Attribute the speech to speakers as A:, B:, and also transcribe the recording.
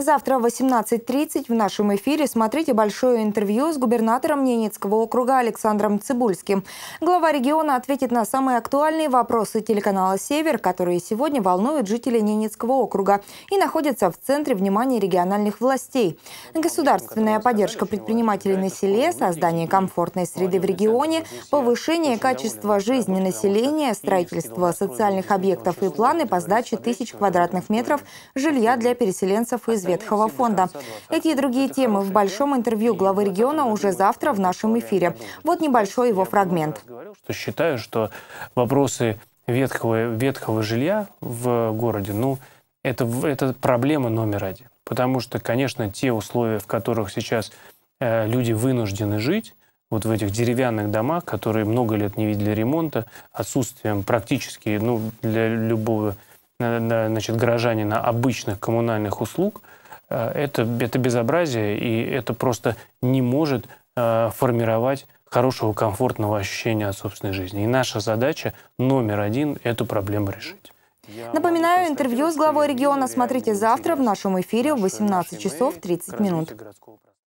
A: Завтра в 18.30 в нашем эфире смотрите большое интервью с губернатором Ненецкого округа Александром Цибульским. Глава региона ответит на самые актуальные вопросы телеканала «Север», которые сегодня волнуют жителей Ненецкого округа и находятся в центре внимания региональных властей. Государственная поддержка предпринимателей на селе, создание комфортной среды в регионе, повышение качества жизни населения, строительство социальных объектов и планы по сдаче тысяч квадратных метров жилья для переселенцев из Ветхого фонда. Эти и другие темы в большом интервью главы региона уже завтра в нашем эфире. Вот небольшой его фрагмент.
B: считаю, что вопросы ветхого, ветхого жилья в городе, ну, это, это проблема номер один. Потому что, конечно, те условия, в которых сейчас э, люди вынуждены жить, вот в этих деревянных домах, которые много лет не видели ремонта, отсутствием практически ну, для любого э, значит, горожанина обычных коммунальных услуг – Э, это, это безобразие, и это просто не может э, формировать хорошего, комфортного ощущения от собственной жизни. И наша задача номер один – эту проблему решить.
A: Напоминаю, интервью с главой региона смотрите завтра в нашем эфире в 18 часов 30 минут.